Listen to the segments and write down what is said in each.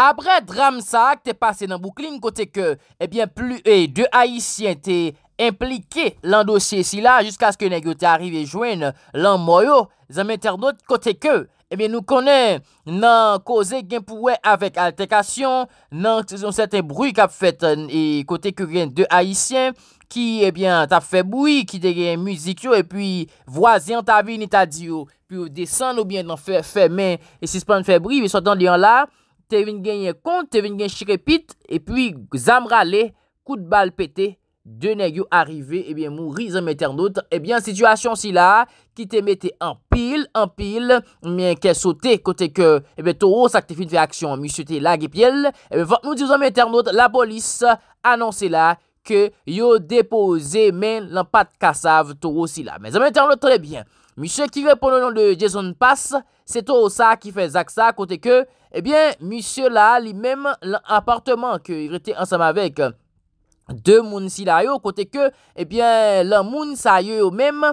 apre dramsak te pase nan bouklin kote ke ebyen plu e de haisyen te implike lan dosye si la jiska aske negyo te arrive jwen lan mwoyo, zanm internot kote ke ebyen nou konen nan koze genpouwe avèk alterkasyon nan se son sèten brou kap fèt e kote ke gen de haisyen ki ebyen ta feboui ki de gen mwizikyo e pwi vwazen ta vi ni e ta diyo pi ou desan ou bien nan fe men e sispan feboui vi e sotan li an la te vin genye kont, te vin genye shirepit, epwi zam rale, kout bal pete, dene yo arrive, ebyen mou rizan mwen ternot, ebyen situasyon si la, ki te mette an pil, an pil, mwen ke sote kote ke, ebyen toro sakte fin fe aksyon, mwen sote lag epyel, ebyen vat nou di zan mwen ternot, la polis anonsi la, ke yo depoze men lan pat kasav toro si la. Mwen zan mwen ternot, trebyen, mwen se ki vepon nan jason pas, se toro sa ki fe zak sa kote ke, Eh bien, monsieur là, lui-même, l'appartement qu'il était ensemble avec deux moun si là, côté que, eh bien, le moun sa même,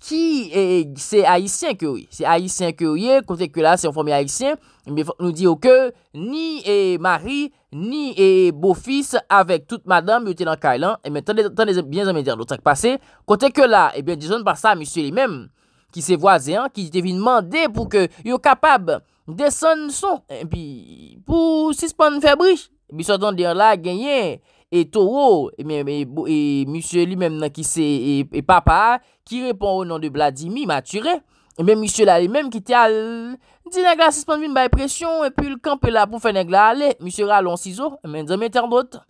qui c'est haïtien que oui, c'est haïtien que oui, côté que là, c'est un formé haïtien, mais nous dit que ni et ni et beau-fils avec toute madame, était dans Kailan, et eh maintenant, attendez bien, bien-aimés dire l'autre passé, côté que là, eh bien, disons par ça, monsieur lui-même, qui c'est voisin, qui venu demander pour que yo capable. Desen son, bi pou sispon febri, bi sotan diyan la genyen, e toro, e monsye li menm nan ki se, e papa, ki repon ou nan de Vladimir matyre, e monsye la li menm ki te al, di nan la sispon vin ba e presyon, e pi l kamp la pou fe nan la ale, monsye la lon siso, men zan metan lote.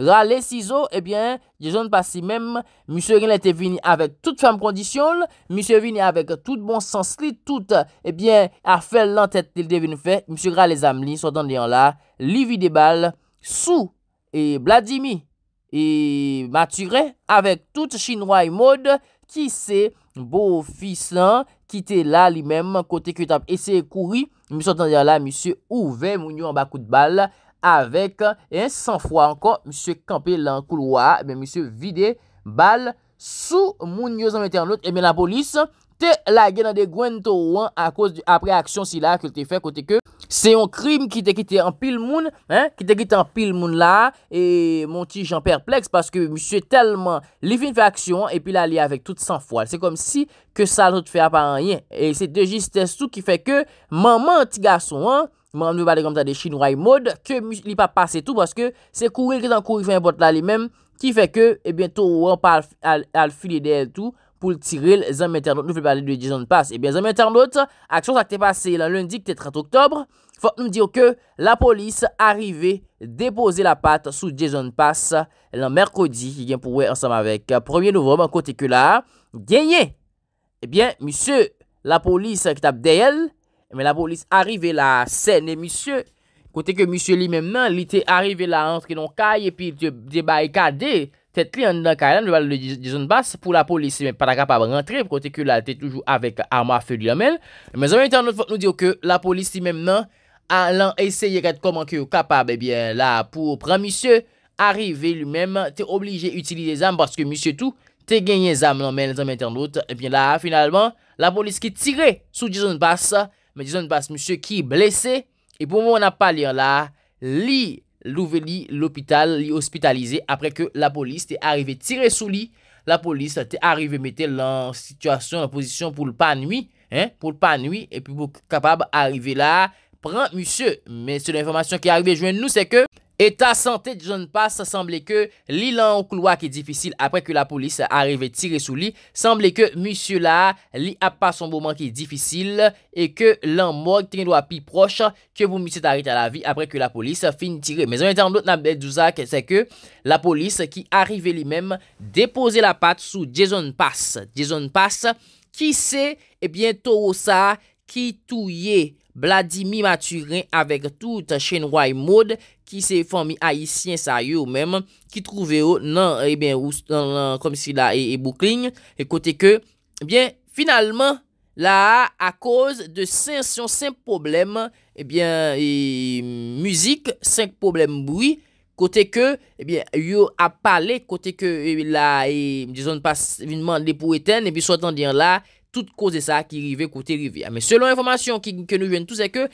Ra les ciseaux, ebyen, eh dijon pasi mem, ms Rene te vini avèk tout femme kondisyon, ms Rene avèk tout bon sanskrit, tout, ebyen, eh a fèl l'antète li devine fè, ms Rene zam li, sotan diyan la, li vide bal, sou, e bladimi, e maturè, avèk tout chinoay mode, ki se, bo fis lan, ki te la li mem, kote kütap, e se kouri, ms sotan diyan la, ms ouve mounyo an bakout bal, avèk, e yon san fwa ankon, msye kampe lan kouloa, msye vide bal, sou moun yoz an metè an lot, e eh men la polis, te lagè nan de gwen to wan, apre aksyon si la, kote ke, se yon krim ki te kite an pil moun, ki te kite an pil moun la, e moun ti jan perpleks, paske msye telman, li fin fè aksyon, e pi la li avèk tout san fwa, se kom si, ke sa lout fè apan an yen, e se de jistè sou ki fè ke, maman ti gason an, nous parler comme ça des chinois mode que il pas passé tout parce que c'est courir qui en courir fait un là lui-même qui fait que et eh bien tout on parle à filer de tout pour tirer les amis internautes nous voulons parler de Jason Pass et eh bien les amis internautes action ça t'est passé le lundi 30 octobre faut nous dire que la police arrivée déposer la patte sous Jason Pass le mercredi qui vient pour ensemble avec euh, Premier er novembre côté que là gagné et eh bien monsieur la police qui tape derrière Men la polis arive la sen e misye. Kote ke misye li mem nan, li te arive la antre yon kaye, pi te baykade, te tri an nan kaye lan, li wale di zon bas pou la polis, men para kapab rentre, kote ke la te toujou avek arma fe li yon men. Men zanmen ten anot fote nou diyo ke, la polis li mem nan, alan eseye kate koman ki yo kapab, e bien la pou pran misye, arive li mem, te oblije utilize zan, baske misye tou, te genye zan, men zanmen ten anot, e bien la, finalman, la polis ki tire sou di zon basa, Mais disons que monsieur qui est blessé. Et pour moi, on n'a pas lire là, li l'hôpital, li hospitalisé après que la police est arrivée tirer sous lit, La police est arrivée mettre en situation, en position pour le pas nuit, hein, pour le pas nuit, et puis pour capable arriver là, prendre monsieur. Mais c'est l'information qui est arrivée, joindre nous, c'est que Eta sante Jason Pass, semble ke li lan ou kouloa ki difisil apre ke la polis arive tire sou li, semble ke monsie la li ap pa son boman ki difisil e ke lan mouk ten do api proche ke moun monsie tarite la vi apre ke la polis fin tire. Mezen yon tan blot nan bedouzak, se ke la polis ki arive li mem depose la pat sou Jason Pass. Jason Pass ki se, e eh bientou sa ki touye bladi mi maturin avek tout chenwai moud ki se formi ayisyen sa yo mèm, ki trouve yo nan, e eh ben, ou, nan, konm si la e boukling, e kote ke, e ben, finalman, la, a kouz eh, de sen, sen problem, e ben, e, müzik, sen problem boui, kote ke, e ben, yo ap pale, kote ke, e ben, la, e, mdizon pas, vinman depou eten, e bin, sou atan diyan la, tout kouz de sa, ki rive, kote rive, a, men, selon informasyon, ki, ki nou ven, tou se ke,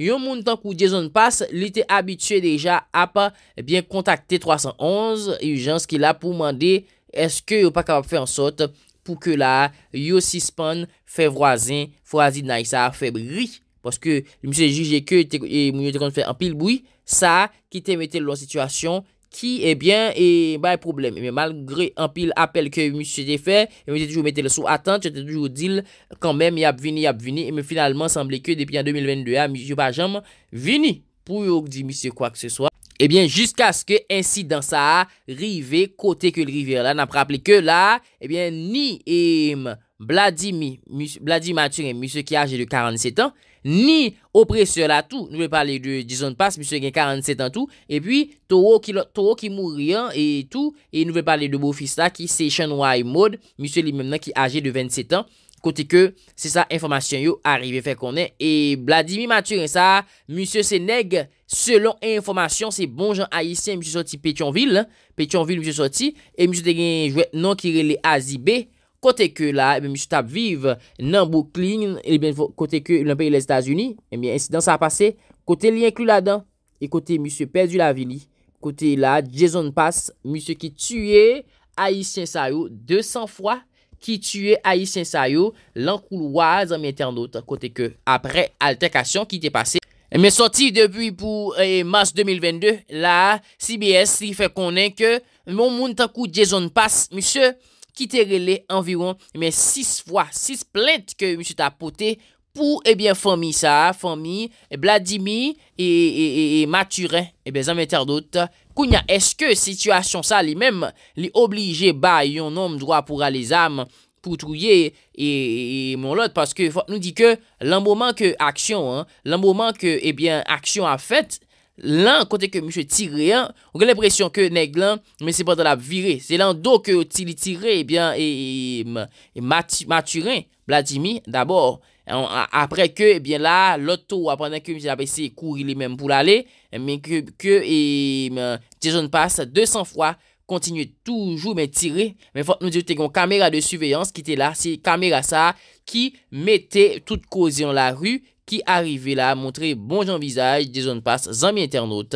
Yon moun tank ou Jezon passe, li te abitue deja a pa, ebyen kontakte 311, e yon jans ki la pou mande, eske yo pa kapap fe ansot pou ke la yo si span fe vwazen fo azid na yisa febri. Paske, jme se juje ke e, yon te kon fe an pilboui, sa ki te mette loun situasyon. Ki, ebyen, e bay problem, ebyen, malgre empil apel ke yon misye de fe, ebyen, jete toujou mette le sou atant, jete toujou dil, kanmen, yab vini, yab vini, ebyen, finalman, sanble ke depi an 2022 a, misye pa jaman, vini, pou yon di misye kwa ke se so. Ebyen, jiska se ke ensi dansa a, rive kote ke l rive la, nan praple ke la, ebyen, ni eym, bladi matur e misye ki aje de 47 an. Ni opresseur la tou, nou ve pale di zon pas, msye gen 47 an tou. E pi, toro ki mou rian e tou, e nou ve pale de bo fis la ki session Y mode, msye li menan ki age de 27 an. Kote ke, se sa informasyon yo, arrive fe konen. E bladi mi matur en sa, msye Seneg, selon informasyon, se bon jan a yisi, msye soti Petionville, Petionville msye soti, e msye gen jouet nan ki rele Azibé. Kote ke la, eh msou tap vive, nan bou kling, eh kote ke l'Ompay les Etats-Unis, e eh miye insidans a pase, kote liye klou la dan, e kote msou perdu la vini, kote la, Jason Pass, msou ki tue Aïs Sensaio, 200 fwa, ki tue Aïs Sensaio, lankou lwaz, a miye ternot, kote ke apre alterkasyon ki te pase. E miye soti debi pou mas 2022, la CBS li fe konen ke moun moun takou Jason Pass, msou, Kitere li environ, imen, 6 fwa, 6 plente ke misi tapote pou, ebyen, eh fomi sa, fomi, bladimi, e, e, e, mature, ebyen, eh zanmeter dot. Kounya, eske situasyon sa li menm li oblije ba yon nom drwa pou alizam, pou trouye, e, e, mon lot, paske nou di ke, lan mouman ke aksyon, an, lan mouman ke, ebyen, eh aksyon a fèt, Lan, kote ke mi se tire, ou gen l'impression ke neg lan, mi se pwede la vire. Se lan do ke li tire, e bien, e, e maturin, blajimi, d'abor. Apre ke, e bien la, loto, apre nan ke mi se la pese, kouri li menm pou l'ale. Men ke, e, dijon pas, 200 fwa, kontinye toujou men tire. Men fote nou diote kon kamera de suveyans ki te la, si kamera sa, ki mette tout kozyon la ru. Ki arive la, montre bon janvizaj Jason Pass, zami internaut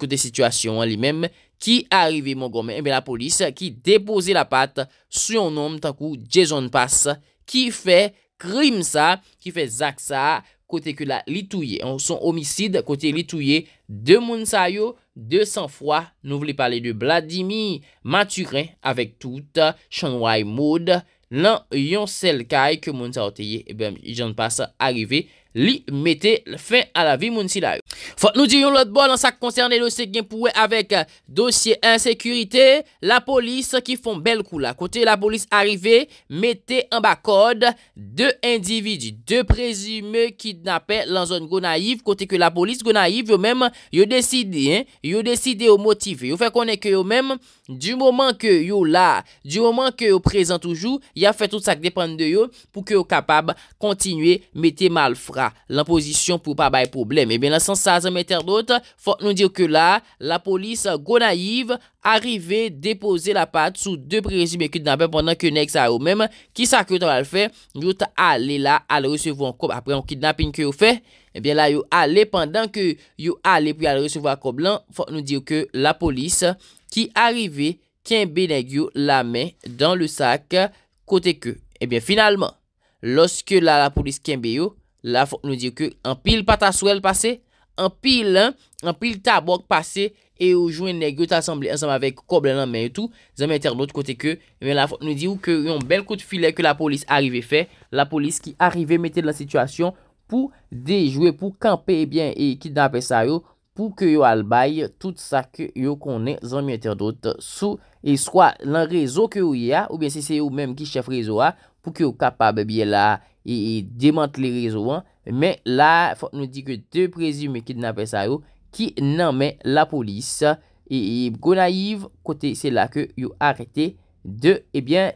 Kote situasyon li men Ki arive, mongome, eh la polis Ki depose la pat Su yon nom, takou, Jason Pass Ki fe krim sa Ki fe zak sa, kote ke la Litouye, son omisid, kote Litouye De moun sayo 200 fwa, nou vle pale de Bladimi, Maturin, avek tout Shanwai Moud Lan yon sel kay, ke moun sayo Teye, e eh bem, Jason Pass, arive li mette fin a la vi moun si la yo. Fote nou di yon lot bon an sak koncerne dosye gen pouwe avèk dosye ansekurite, la polis ki fon bel kou la. Kote la polis arive, mette an bak kode de individu, de prezime ki napè lan zon go naiv kote ke la polis go naiv yo mèm yo deside, yo deside yo motive, yo fè konè ke yo mèm di mouman ke yo la, di mouman ke yo prezen toujou, ya fè tout sak depende yo pou ke yo kapab kontinue mette mal fra. L'imposition pou pa baye problem Ebyen la 116 mèter dote Fok nou diyo ke la La polis go naiv Arrive depose la pat Sou 2 prezime kidnapè Pendan ke nek sa yo mèm Ki sa kretan wale fè Yo ta ale la al resevou an kob Apre an kidnapè nke yo fè Ebyen la yo ale Pendan ke yo ale Pi al resevou an kob lan Fok nou diyo ke la polis Ki arrive Kenbe neg yo la mè Dan le sak Kote ke Ebyen finalman Loske la la polis kenbe yo La fote nou di yo ke anpil pata sou el pase, anpil anpil tabok pase, e yo jwen neg yo ta asemble ansam avek koblen anmen yo tou, zanmye interdote kote ke, men la fote nou di yo ke yon bel kote file ke la polis arive fe, la polis ki arive mette la situasyon pou dejwe pou kampe e bien e kit nanpe sa yo, pou ke yo albay tout sa ke yo konen zanmye interdote sou, e swa nan rezo ke yo ya, ou bien se se yo menm ki chef rezo a, pou ke yo kapab biye la, e demante li rezovan, men la, fote nou di ke te prezime ki nan pe sa yo, ki nan men la polis, e go naiv kote se la ke yo arete de, e bien,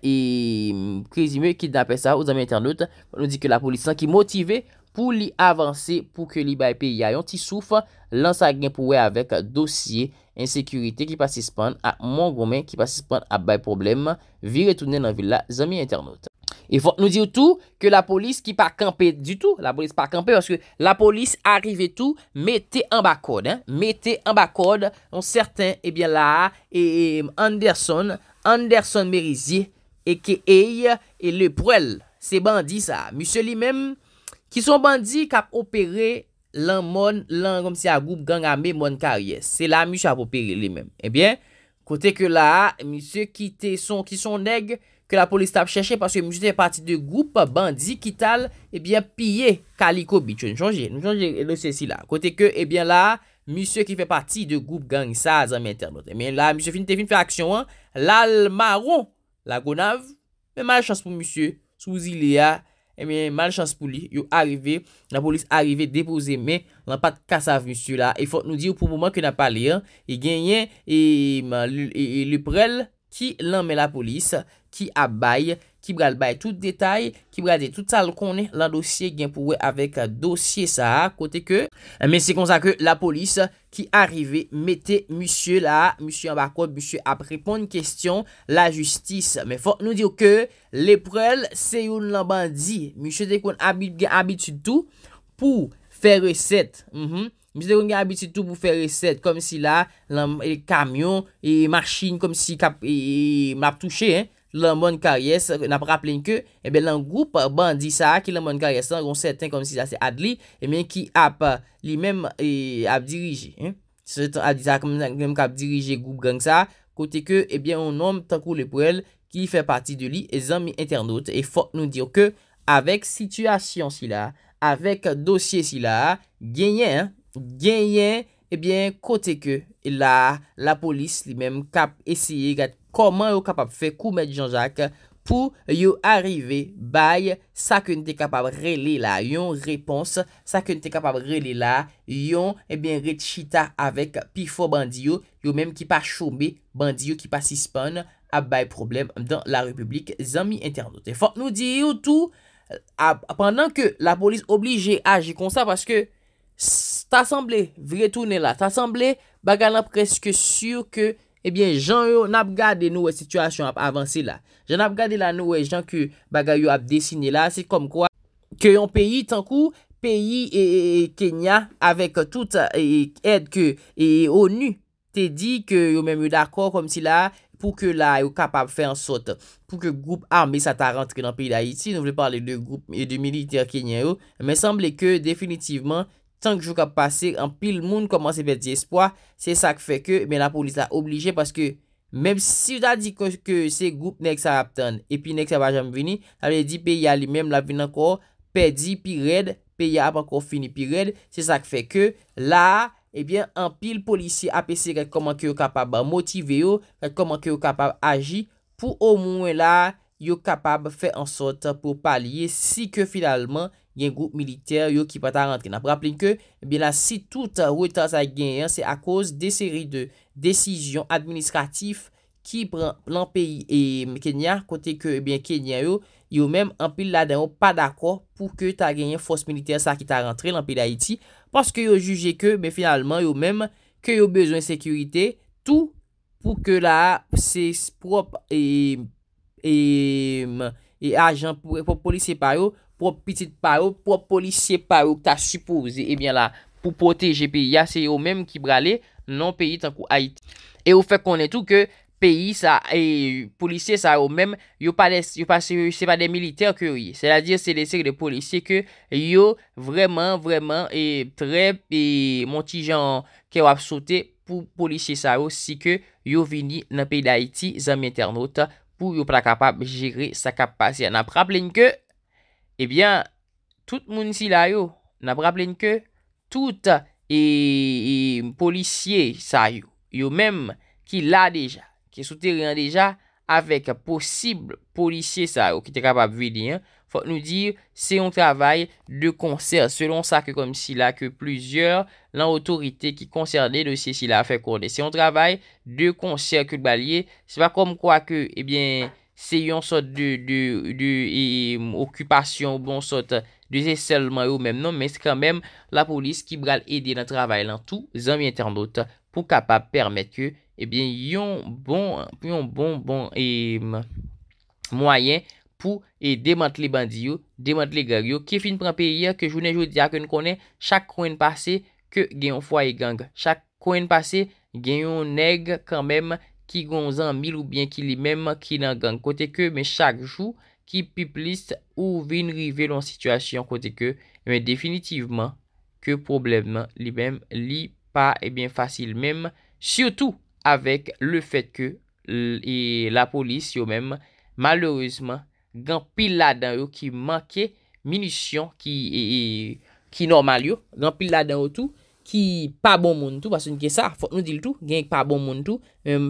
prezime ki nan pe sa yo, zami internet, fote nou di ke la polis san ki motive pou li avanse pou ke li bay pe yayon, ti souf, lan sa gen pou we avek dosye en sekurite ki pa sispan a mongoumen, ki pa sispan a bay problem, vi retounen nan villa, zami internet. E fote nou di ou tou, ke la polis ki pa kampe du tou, la polis pa kampe, pweske la polis arive tou, mette an bak kode, mette an bak kode, an certain, ebyen eh la, Anderson, Anderson Merizie, eke Eyi, e le Prel, se bandi sa, misye li mem, ki son bandi, kap opere, lan mon, lan gom si a goup gangame, mon karyes, se la misye ap opere li mem, ebyen, kote ke la, misye ki te son, ki son neg, ebyen, ke la polis tap chèche, paske msè te fè pati de goup bandi, ki tal, ebyen, piye, kaliko bit, chou nou chanje, nou chanje le sèsi la, kote ke, ebyen la, msè ki fè pati de goup gang, sa zanmè internet, ebyen la, msè fin te fin fè aksyon an, lal maron, la gonav, ebyen mal chans pou msè, sou zile ya, ebyen mal chans pou li, yo arive, la polis arive, depose me, nan pat kasav msè la, e fòt nou di ou pou mouman, ke nan pal Ki lan men la polis, ki ap baye, ki brade baye tout detay, ki brade tout sal konen lan dosye gen pou we avek dosye sa kote ke. Men se kon sa ke la polis ki arive mette msye la, msye ambakon, msye ap repon kestyon la justis. Men fon nou diyo ke le prel se yon lan bandi, msye de kon abit gen abit su tou pou fe reset. Mhm. Mise de kon gen abititou pou fè reset kom si la, lèm, e kamyon, e machin, kom si kap, e map touche, lèm, moun karyes, nap rapplen ke, e bè lèm, goup bandisa, ki lèm moun karyes, lan ron seten, kom si sa se ad li, e mè ki ap, li mèm, e ap dirije, se ton adisa, kom si la, mèm kap dirije, goup genk sa, kote ke, e bè, ou nom, tankou le pou el, ki fè pati de li, e zan mi internet, e fòk nou dir ke, genyen, ebyen, kote ke la, la polis li menm kap esye, gat, koman yo kapap fe koumè di Jean-Jacques pou yo arive bay sa ke nte kapap rele la yon repons, sa ke nte kapap rele la, yon, ebyen, rechita avèk pi fò bandiyo yo menm ki pa choube bandiyo ki pa sispan ap bay problem amd an la republik zami internet fò nou di yo tou ap anan ke la polis oblige aji kon sa, paske se ta sanble, vretounen la, ta sanble, baga nan preske sur ke, ebyen, jan yo nap gade nou e sitwasyon ap avanse la. Jan nap gade la nou e jan ke baga yo ap desine la, se kom kwa, ke yon peyi tankou, peyi e Kenya, avek tout ed ke, e ONU, te di ke yo menmou d'akor kom si la, pou ke la yo kapab fe ansote, pou ke goup arme sa ta rentre nan peyi da Haiti, nou vle parle de goup e de militer Kenya yo, me sanble ke definitivman, tan ki jou kap pase, an pil moun koman se perdi espoi, se sak fe ke, men la polis la oblije, paske, menm si yo ta di kon se group nek sa aptan, epi nek sa va jam vini, ta li di pe ya li menm la vini ankor, perdi, pi red, pe ya ap ankor fini, pi red, se sak fe ke, la, e bien, an pil polisi apese kwen koman ki yo kapab motive yo, kwen koman ki yo kapab aji, pou o moun la, yo kapab fe ansote pou palye, si ke finalman, gen goup militer yo ki pa ta rentre. Na pra plin ke, ebyen eh la si tout wotan sa genyen, se a koz de seri de desizyon administratif ki pran lan peyi mm, kenya, kote ke ebyen eh kenya yo, yo men apil la den mm, yo pa dakor pou ke ta genyen fos militer sa ki ta rentre lan peyi da iti, paske yo juje ke, men finalman yo men, ke yo bezwen sekurite, tou pou ke la se prop e ajan pou polis separe yo prop piti parou, prop polisye parou ta supouze, ebyen eh la, pou pote jepi, ya se yo mèm ki brale nan piti an kou Haiti. E ou fe konen tou ke, peyi sa e polisye sa yo mèm, yo pa se yu se pa de militer ke yu, se la dir se de se de polisye ke yo vreman vreman e trep, e mon ti jan ke wap sote pou polisye sa yo si ke yo vini nan piti d'Haiti, zanm internot pou yo pra kapab jiri sa kapas ya nan praplen ke Ebyen, tout moun si la yo, nabra plen ke, tout e, e policye sa yo, yo menm ki la deja, ki sou teryen deja, avek posible policye sa yo ki te kapab vili, fok nou dir, se yon travay de konser, selon sa ke kom si la ke plusieurs, lan otorite ki konser de dosye si la a fe konde. Se yon travay de konser ke balye, se pa kom kwa ke, ebyen, Se yon sot de e, okupasyon ou bon sot de zeselman yo mèm non, men se kèmèm la polis ki bral ede nan travay lan tou zami internet pou kapap pèrmèt ke eh yon bon mwayen pou demant le bandiyo, demant le gagyo. Ke fin pranpeye ke jounen jou diakoun konen, chak konen pase ke genyon fwa e ah, gang. Chak konen pase genyon neg kanmèm ki gon zan mil ou bien ki li menm ki nan gan kote ke, men chak jou ki pi plist ou vin rive lon situasyon kote ke, men definitivman ke probleman li menm li pa e ben fasil, menm sio tou avek le fet ke e la polis yo menm, malorizman gan pil la dan yo ki manke minisyon e, e, ki normal yo, gan pil la dan yo tou, ki pa bon moun tou, basen gen sa, fote nou dil tou, gen ek pa bon moun tou,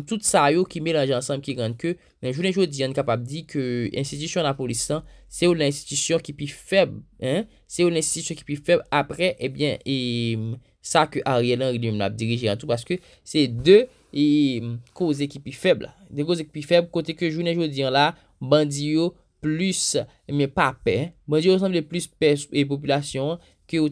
tout sa yo ki melanje ansan, ki gen ke, nan jounen joudian, kapab di, ke institisyon la polisan, se ou nan institisyon ki pi feb, se ou nan institisyon ki pi feb, apre, ebyen, eh e, sa ke a riyelan, e di mna dirije an tou, baske, se de, e, koze ki pi feb, de koze ki pi feb, kote ke jounen joudian la, bandiyo, plus, e mi pa pe, bandiyo resan de plus pe, e poplasyon, ki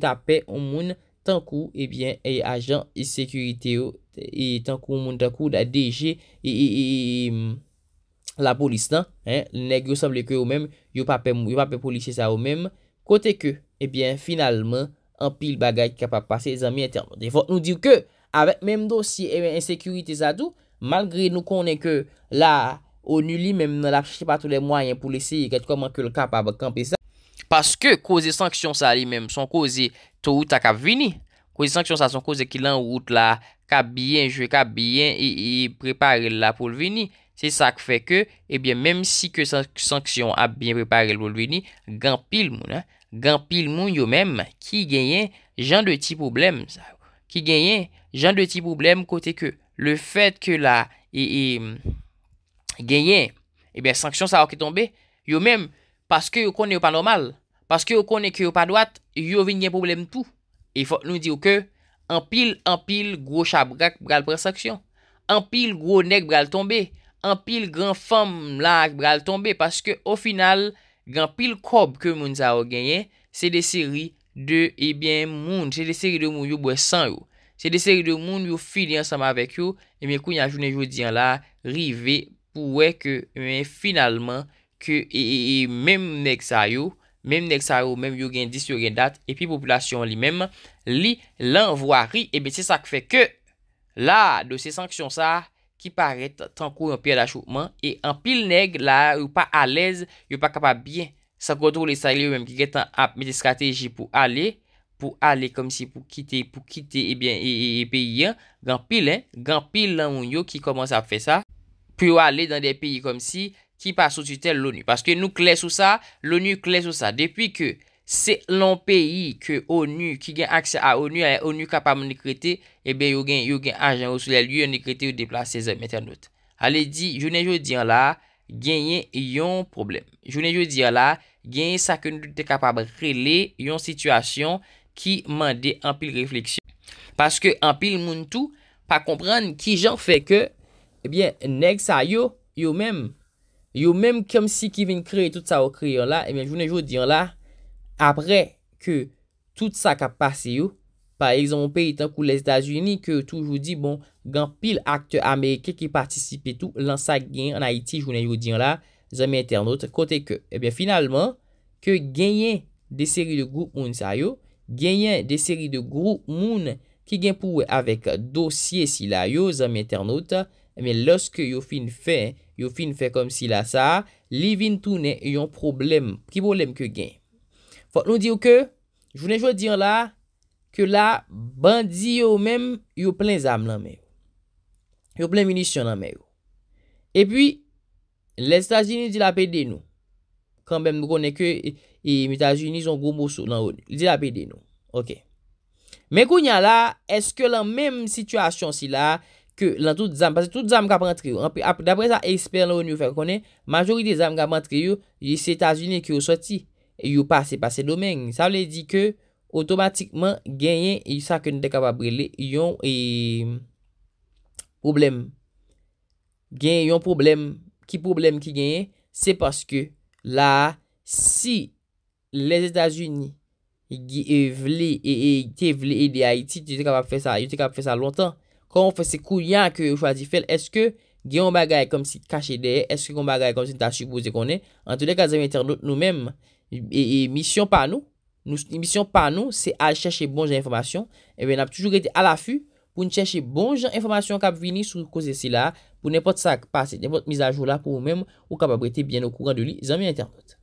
kou, ebyen, e ajan, e sekurite yo, e tan kou moun tan kou da DG, e la polis nan, e neg yo sable ke yo mèm, yo pape mou, yo pape polis se sa yo mèm, kote ke, ebyen, eh finalmen, an pil bagaj ke pa pase, e zan miye termon. E fote nou dire ke, avèk mèm dosi, ebyen, eh e sekurite zado, malgré nou konè ke la ONU li mèm nan lache patou le mwayen pou leseye ket koman ke l kapab kanpe sa, Paske kouze sanksyon sa li menm son kouze to wout ak ap vini. Kouze sanksyon sa son kouze ki lan wout la kap biyen, jwe kap biyen e, e prepare la pou l vini. Se sak fe ke, ebyen, menm si ke sanksyon ap biyen prepare la pou l vini, gampil moun, gampil moun yo menm ki genyen jan de ti problem. Ki genyen jan de ti problem kote ke le fet ke la e, e, genyen, ebyen, sanksyon sa wak e tombe yo menm. Paske yo konen yo pa normal. Paske yo konen ki yo pa doat, yo vin gen problem tou. E fok nou diyo ke, anpil, anpil, gwo chabrak bral presaksyon. Anpil, gwo nek bral tombe. Anpil, gran fam lak bral tombe. Paske, o final, gran pil kob ke moun za ou genyen, se de seri de, ebyen, eh moun. Se de seri de moun yo bwesan yo. Se de seri de moun yo fidi ansama vek yo, e mwen kounya jounen joun diyan la, rive pou weke, mwen eh finalman, ke e, e, e mem nek sa yo mem nek sa yo, mem yo gen dis, yo gen dat epi populasyon li mem li lan vwari, ebe se sak fe ke la, do se sanksyon sa ki pare tan kou an pi la choukman e an pil neg la yo pa alez, yo pa kapa bien sa koutou li sa yo, mem ki ketan ap me de strategi pou ale pou ale kom si pou kite, pou kite ebyen, e, e pe yon, gan pil gan pil lan wonyo ki koman sa fe sa pou yo ale dan de pe yon kom si Ki pa sotite l'ONU. Paske nou kles sou sa, l'ONU kles sou sa. Depi ke se lan peyi ke ONU, ki gen aksye a ONU, a ONU kapab moun ne krete, ebe yo gen ajan ou soule, yo ne krete ou deplase se metanout. Ale di, jounen joun diyan la, genyen yon problem. Jounen joun diyan la, genyen sa ke nou te kapab rele yon situasyon ki mande an pil refleksyon. Paske an pil moun tou, pa komprende ki jan feke, ebyen neg sa yo, yo menm. Yo mèm kèm si ki vin kreye tout sa wè kreye yon la, e jounen jou diyon la, apre ke tout sa kap pase yo, par exemple, pe itan kou lè Stasiuni, ke toujou di, bon, gen pil akte Amerike ki partisipe tou, lan sa gen an Haiti, jounen jou diyon la, zèmè internaute, kote ke, ebyen, finalman, ke genyen de seri de group moun sa yo, genyen de seri de group moun, ki gen pouwe avèk dosye si la yo, zèmè internaute, ebyen, lòske yo fin fè, yo fin fe kom si la sa, li vin tou ne yon problem, ki bolem ke gen. Fok nou diyo ke, jounen jwa diyon la, ke la bandi yo men, yo plen zam nan men. Yo plen munisyon nan men yo. E pi, le stajini di la pe den nou. Kan bem nou konen ke, e mi e, stajini son gwo mousou nan ou, di la pe den nou. Ok. Men kou nyan la, eske la menm situasyon si la, Ke lan tout zanm, parce tout zanm ka prantre yo. Dapre sa, eksper loun yo fèk konen, majorite zanm ka prantre yo, yi s'Etats-Unis ki yo soti, yo pase pase domen. Sa wè di ke, otomatikman, genyen, yi sa ke nou te kapab rele, yon, eee, problem. Genyen yon problem, ki problem ki genyen, se paske, la, si, les Etats-Unis, ki evle, e te evle e de Haiti, te kapab fè sa, yo te kapab fè sa lontan, kon eh ou fè se kou liyan ke ou chwazi fèl, eske gen ou bagay kom si kache dey, eske kon bagay kom si ta supose konen, an te dey ka zami internet nou men, e misyon pa nou, misyon pa nou, se al chèche bon jan informasyon, e ben ap toujou gète al afu, pou n chèche bon jan informasyon kap vini sou kou zesi la, pou nèpot sa pase, nèpot mizajou la pou mèm ou kapabrete bien ou kouran de li zami internet.